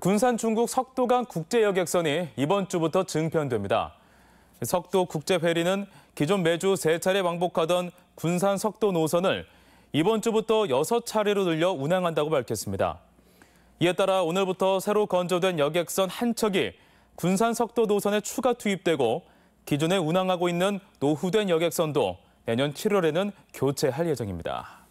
군산 중국 석도강 국제여객선이 이번 주부터 증편됩니다. 석도 국제회리는 기존 매주 세차례 왕복하던 군산 석도 노선을 이번 주부터 6차례로 늘려 운항한다고 밝혔습니다. 이에 따라 오늘부터 새로 건조된 여객선 한 척이 군산 석도 노선에 추가 투입되고 기존에 운항하고 있는 노후된 여객선도 내년 7월에는 교체할 예정입니다.